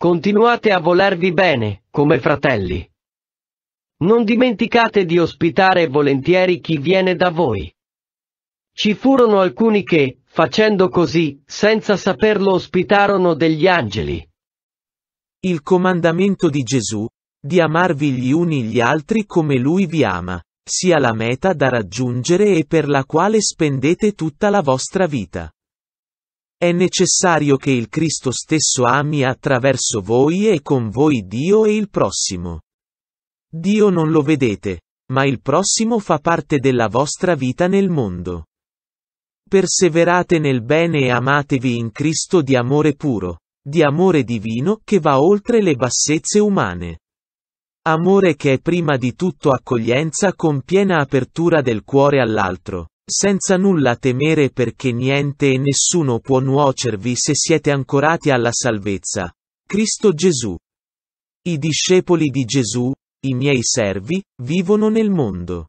Continuate a volervi bene, come fratelli. Non dimenticate di ospitare volentieri chi viene da voi. Ci furono alcuni che, facendo così, senza saperlo ospitarono degli angeli. Il comandamento di Gesù, di amarvi gli uni gli altri come Lui vi ama, sia la meta da raggiungere e per la quale spendete tutta la vostra vita. È necessario che il Cristo stesso ami attraverso voi e con voi Dio e il prossimo. Dio non lo vedete, ma il prossimo fa parte della vostra vita nel mondo. Perseverate nel bene e amatevi in Cristo di amore puro, di amore divino che va oltre le bassezze umane. Amore che è prima di tutto accoglienza con piena apertura del cuore all'altro senza nulla temere perché niente e nessuno può nuocervi se siete ancorati alla salvezza. Cristo Gesù. I discepoli di Gesù, i miei servi, vivono nel mondo.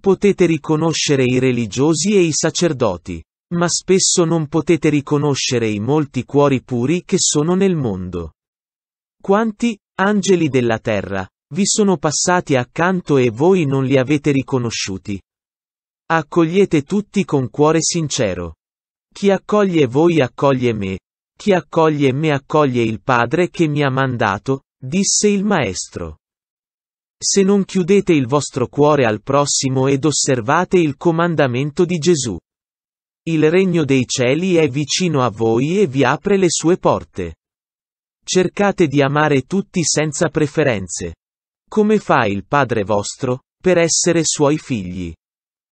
Potete riconoscere i religiosi e i sacerdoti, ma spesso non potete riconoscere i molti cuori puri che sono nel mondo. Quanti, angeli della terra, vi sono passati accanto e voi non li avete riconosciuti, Accogliete tutti con cuore sincero. Chi accoglie voi accoglie me. Chi accoglie me accoglie il Padre che mi ha mandato, disse il Maestro. Se non chiudete il vostro cuore al prossimo ed osservate il comandamento di Gesù. Il regno dei cieli è vicino a voi e vi apre le sue porte. Cercate di amare tutti senza preferenze. Come fa il Padre vostro, per essere suoi figli.